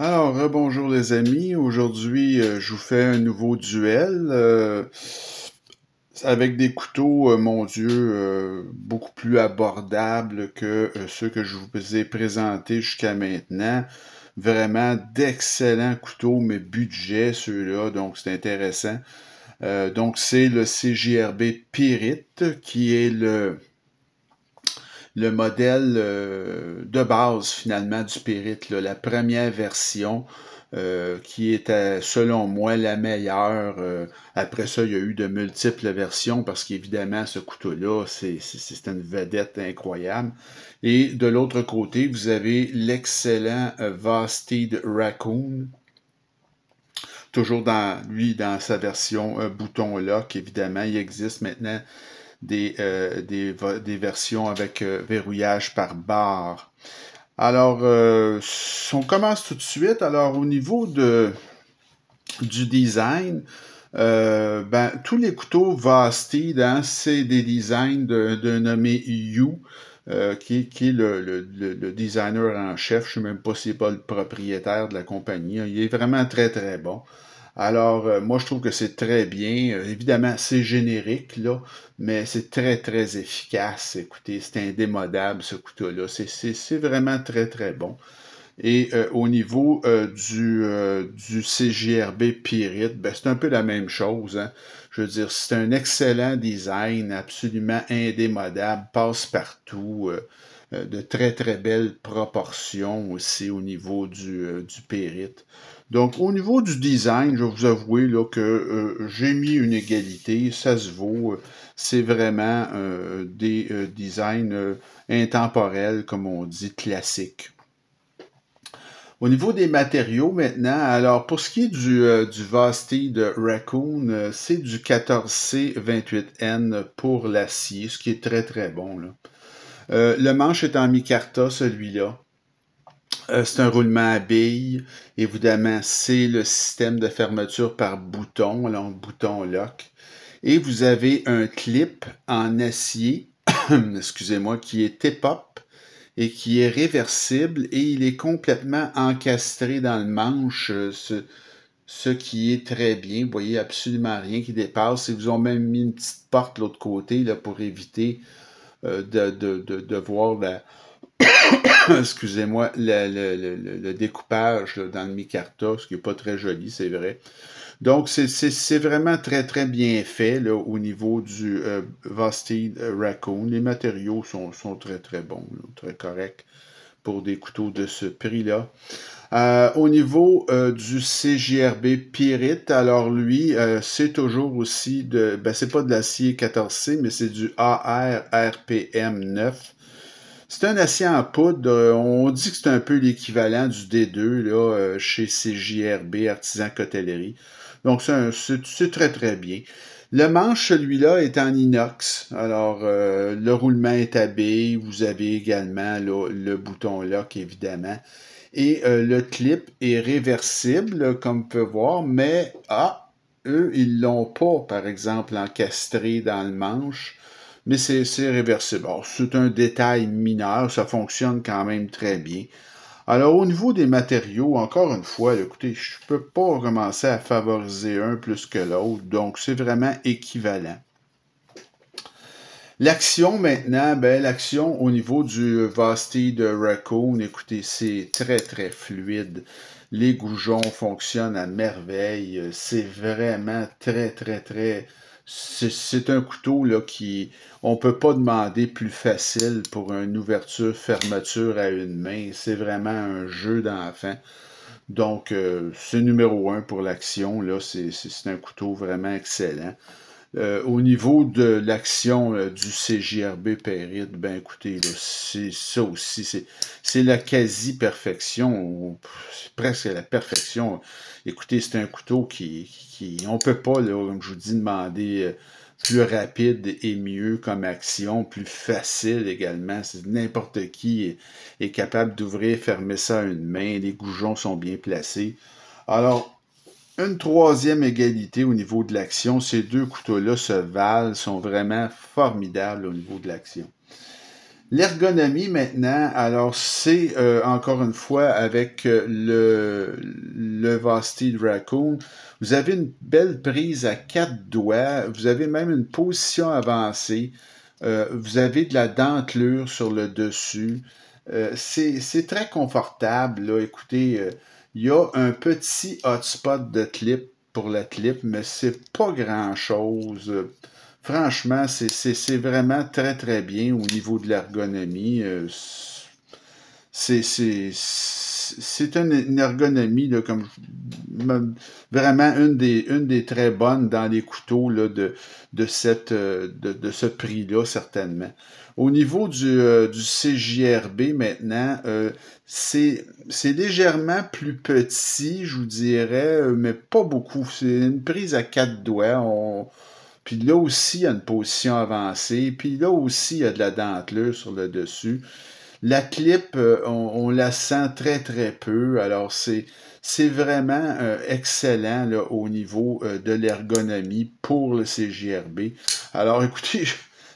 Alors, bonjour les amis. Aujourd'hui, euh, je vous fais un nouveau duel euh, avec des couteaux, euh, mon Dieu, beaucoup plus abordables que ceux que je vous ai présentés jusqu'à maintenant. Vraiment d'excellents couteaux, mais budget ceux-là, donc c'est intéressant. donc, c'est le CJRB Pyrite qui est le le modèle euh, de base finalement du Périte. la première version euh, qui était selon moi la meilleure. Euh, après ça, il y a eu de multiples versions parce qu'évidemment, ce couteau-là, c'est une vedette incroyable. Et de l'autre côté, vous avez l'excellent Vastid Raccoon. Toujours dans lui, dans sa version bouton qui, évidemment, il existe maintenant des, euh, des, versions avec euh, verrouillage par barre. Alors, euh, on commence tout de suite. Alors, au niveau du design, ben, tous les couteaux Vastid, hein, c'est des designs d'un de nommé Yu, qui, est le, le, designer en chef. Je ne sais même pas s'il n'est pas le propriétaire de la compagnie. Il est vraiment très, très bon. Alors, euh, moi, je trouve que c'est très bien. Euh, évidemment, c'est générique, là, mais c'est très, très efficace. Écoutez, c'est indémodable, ce couteau-là. C'est vraiment très, très bon. Et euh, au niveau du, du CJRB Pyrite, ben, c'est un peu la même chose. Hein. Je veux dire, c'est un excellent design, absolument indémodable, passe partout de très très belles proportions aussi au niveau du, du périte. Donc, au niveau du design, je vais vous avouer que euh, j'ai mis une égalité, ça se vaut. Euh, c'est vraiment euh, des designs intemporels, comme on dit, classiques. Au niveau des matériaux maintenant, alors pour ce qui est du, du de Raccoon, c'est du 14C28N pour l'acier, ce qui est très très bon. le manche est en micarta, celui-là. Euh, c'est un roulement à billes. Évidemment, c'est le système de fermeture par bouton, donc bouton lock. Et vous avez un clip en acier, excusez-moi, qui est tip-up et qui est réversible et il est complètement encastré dans le manche, euh, ce, qui est très bien. Vous voyez absolument rien qui dépasse. Ils vous ont même mis une petite porte de l'autre côté là, pour éviter euh, de, voir la excusez-moi, le, découpage dans le micarta, ce qui n'est pas très joli, c'est vrai. Donc, c'est vraiment très, très bien fait au niveau du euh, Vastid Raccoon. Les matériaux sont, très, très bons, très corrects pour des couteaux de ce prix-là. Euh, au niveau euh, du CJRB Pyrite, alors lui, c'est toujours aussi de. Ben, c'est pas de l'acier 14C, mais c'est du ARRPM 9. C'est un acier en poudre. Euh, on dit que c'est un peu l'équivalent du D2 là, euh, chez CJRB, Artisan Cotellerie. Donc, c'est très, très bien. Le manche, celui-là, est en inox. Alors, euh, le roulement est à B. Vous avez également le bouton lock, évidemment. Et le clip est réversible, comme on peut voir, mais ah, eux, ils l'ont pas, par exemple, encastré dans le manche mais c'est réversible. C'est un détail mineur, ça fonctionne quand même très bien. Alors au niveau des matériaux, encore une fois, écoutez, je ne peux pas commencer à favoriser un plus que l'autre, donc c'est vraiment équivalent. L'action maintenant, ben, l'action au niveau du Vasti de Raccoon, écoutez, c'est très très fluide. Les goujons fonctionnent à merveille. C'est vraiment très très très c'est un couteau là, qui. On ne peut pas demander plus facile pour une ouverture-fermeture à une main. C'est vraiment un jeu d'enfant. Donc, euh, c'est numéro un pour l'action. là C'est un couteau vraiment excellent. Euh, au niveau de l'action euh, du CJRB Péride, ben écoutez, là, ça aussi, c'est la quasi-perfection, presque la perfection. Écoutez, c'est un couteau qui, qui on peut pas, là, comme je vous dis, demander euh, plus rapide et mieux comme action, plus facile également. N'importe qui est, capable d'ouvrir, fermer ça à une main, les goujons sont bien placés. Alors, une troisième égalité au niveau de l'action. Ces deux couteaux-là se valent, sont vraiment formidables au niveau de l'action. L'ergonomie maintenant, alors c'est euh, encore une fois avec euh, le, le Raccoon, vous avez une belle prise à quatre doigts, vous avez même une position avancée, euh, vous avez de la dentelure sur le dessus, c'est très confortable, écoutez, il y a un petit hotspot de clip pour la clip, mais c'est pas grand-chose. Franchement, c'est vraiment très, très bien au niveau de l'ergonomie. Euh, c'est une ergonomie, de comme vraiment une des, une des très bonnes dans les couteaux de, de, cette, euh, de, ce prix-là, certainement. Au niveau du, euh, CJRB maintenant, euh, c'est légèrement plus petit, je vous dirais, mais pas beaucoup. C'est une prise à quatre doigts. On... Puis là aussi, il y a une position avancée. Puis là aussi, il y a de la dentelure sur le dessus. La clip, on la sent très très peu. Alors c'est c'est vraiment euh, excellent au niveau euh, de l'ergonomie pour le CGRB. Alors écoutez,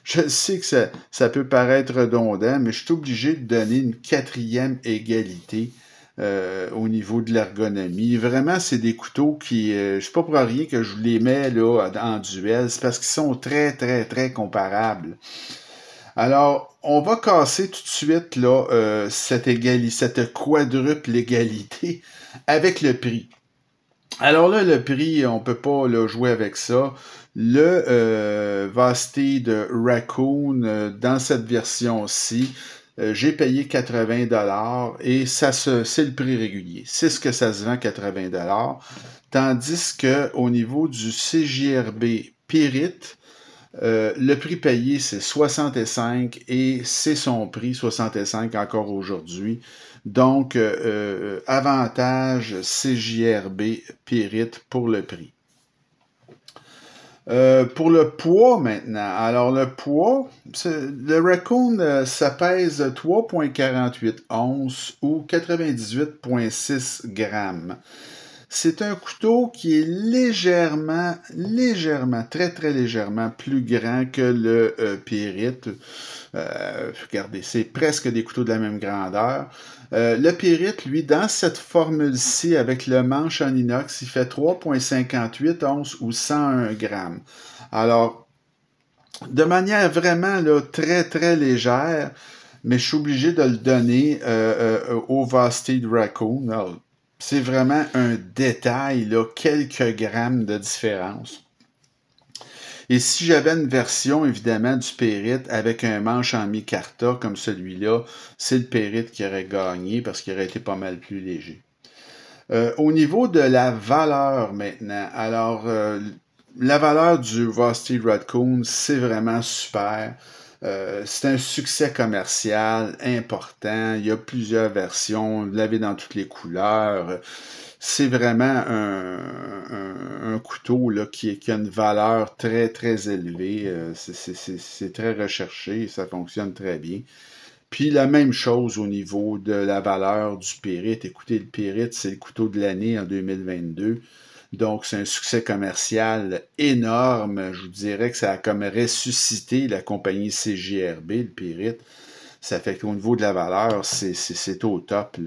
je, sais que ça, peut paraître redondant, mais je suis obligé de donner une quatrième égalité euh, au niveau de l'ergonomie. Vraiment, c'est des couteaux qui, je ne sais pas pour rien que je les mets là en duel, c'est parce qu'ils sont très très très comparables. Alors, on va casser tout de suite là, euh, cette, cette quadruple égalité avec le prix. Alors là, le prix, on ne peut pas le jouer avec ça. Le euh, de Raccoon, euh, dans cette version-ci, euh, j'ai payé 80 dollars et ça c'est le prix régulier. C'est ce que ça se vend 80 dollars. Tandis qu'au au niveau du CJRB Pyrite, euh, le prix payé, c'est 65 et c'est son prix, 65 encore aujourd'hui. Donc, euh, euh, avantage CJRB Pyrite pour le prix. pour le poids maintenant, alors le poids, le Raccoon, ça pèse 3,48 onces ou 98,6 grammes. C'est un couteau qui est légèrement, légèrement, très très légèrement plus grand que le euh, pyrite. Euh, regardez, c'est presque des couteaux de la même grandeur. Euh, le pyrite, lui, dans cette formule-ci, avec le manche en inox, il fait 3,58 onces ou 101 grammes. Alors, de manière vraiment là, très très légère, mais je suis obligé de le donner au Vasty Raccoon. C'est vraiment un détail, quelques grammes de différence. Et si j'avais une version, évidemment, du Périte avec un manche en mi-carta comme celui-là, c'est le Périte qui aurait gagné parce qu'il aurait été pas mal plus léger. Euh, au niveau de la valeur maintenant, alors euh, la valeur du Rusty Ratcoon, c'est vraiment super. Euh, c'est un succès commercial important. Il y a plusieurs versions. Vous l'avez dans toutes les couleurs. C'est vraiment un, couteau qui, a une valeur très, très élevée. Euh, c'est très recherché. Ça fonctionne très bien. Puis la même chose au niveau de la valeur du périte. Écoutez, le périte, c'est le couteau de l'année en 2022. Donc, c'est un succès commercial énorme. Je vous dirais que ça a comme ressuscité la compagnie CJRB, le pyrite. Ça fait qu'au niveau de la valeur, c'est au top.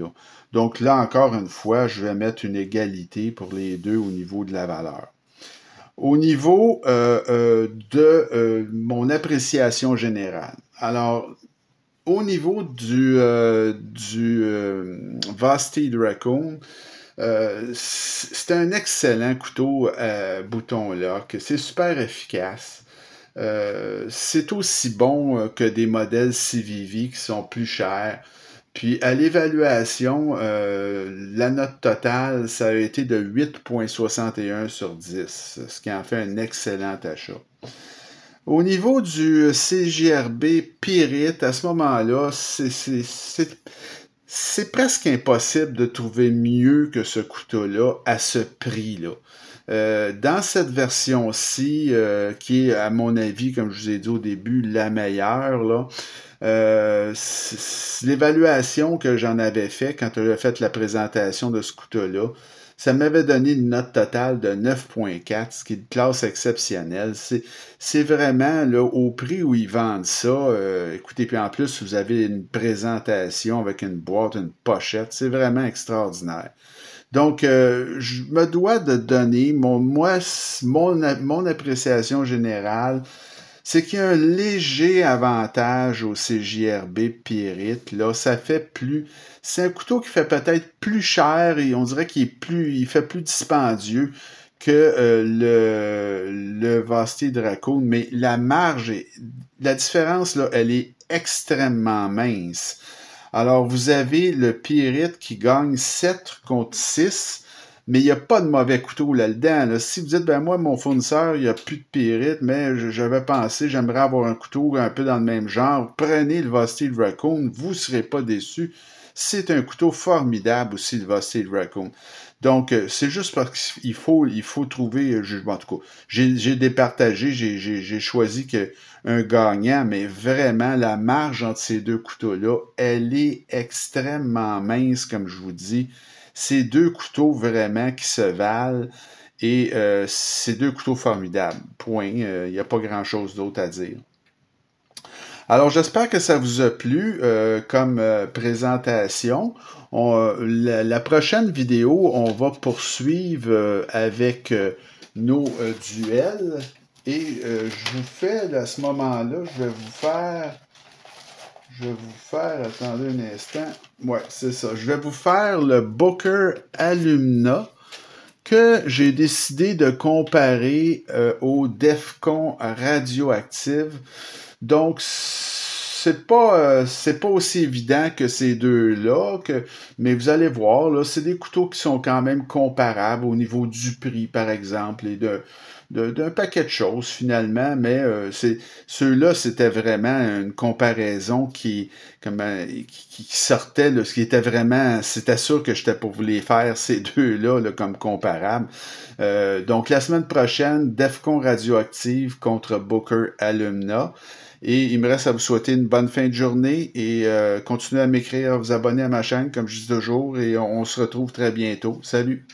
Donc là, encore une fois, je vais mettre une égalité pour les deux au niveau de la valeur. Au niveau euh, euh, de euh, mon appréciation générale, alors au niveau du, du Vasty euh, c'est un excellent couteau à bouton lock. C'est super efficace. Euh, c'est aussi bon euh, que des modèles CVV qui sont plus chers. Puis à l'évaluation, la note totale, ça a été de 8.61 sur 10, ce qui en fait un excellent achat. Au niveau du CGRB Pyrite, à ce moment-là, c'est c'est presque impossible de trouver mieux que ce couteau-là à ce prix-là. Euh, dans cette version-ci, euh, qui est à mon avis, comme je vous ai dit au début, la meilleure, euh, l'évaluation que j'en avais fait quand j'ai fait la présentation de ce couteau-là, ça m'avait donné une note totale de 9.4, ce qui est une classe exceptionnelle. C'est vraiment le, au prix où ils vendent ça. Euh, écoutez, puis en plus, vous avez une présentation avec une boîte, une pochette. C'est vraiment extraordinaire. Donc, euh, je me dois de donner mon, moi, mon, mon appréciation générale c'est qu'il y a un léger avantage au CJRB Pyrite. Là, ça fait plus. C'est un couteau qui fait peut-être plus cher et on dirait qu'il est plus. Il fait plus dispendieux que euh, le, le Vasté Dracoon, mais la marge, la différence, là, elle est extrêmement mince. Alors, vous avez le Pyrite qui gagne 7 contre 6 mais il n'y a pas de mauvais couteau là-dedans. Si vous dites, ben moi, mon fournisseur, il n'y a plus de pyrite, mais j'avais pensé, j'aimerais avoir un couteau un peu dans le même genre, prenez le Vostil Raccoon, vous ne serez pas déçu. C'est un couteau formidable aussi, le Vostil Raccoon. Donc, euh, c'est juste parce qu'il faut, il faut trouver un euh, jugement. En tout cas, j'ai départagé, j'ai choisi que un gagnant, mais vraiment, la marge entre ces deux couteaux-là, elle est extrêmement mince, comme je vous dis. C'est deux couteaux vraiment qui se valent. Et euh, c'est deux couteaux formidables. Point. Euh, il n'y a pas grand-chose d'autre à dire. Alors j'espère que ça vous a plu euh, comme euh, présentation. la, prochaine vidéo, on va poursuivre avec nos duels. Et je vous fais à ce moment-là, je vais vous faire je vais vous faire, attendez un instant. Ouais, c'est ça. Je vais vous faire le Booker Alumna que j'ai décidé de comparer euh, au Defcon Radioactive. Donc, c'est pas euh, pas aussi évident que ces deux là mais vous allez voir là c'est des couteaux qui sont quand même comparables au niveau du prix par exemple et de d'un paquet de choses finalement, mais euh, c'est ceux-là, c'était vraiment une comparaison qui, comme, euh, qui, sortait, là, ce qui était vraiment, c'était sûr que j'étais pour vous les faire, ces deux-là, comme comparables. Euh, donc la semaine prochaine, DEFCON Radioactive contre Booker Alumna. Et il me reste à vous souhaiter une bonne fin de journée et continuez à m'écrire, à vous abonner à ma chaîne, comme je dis toujours, et on se retrouve très bientôt. Salut!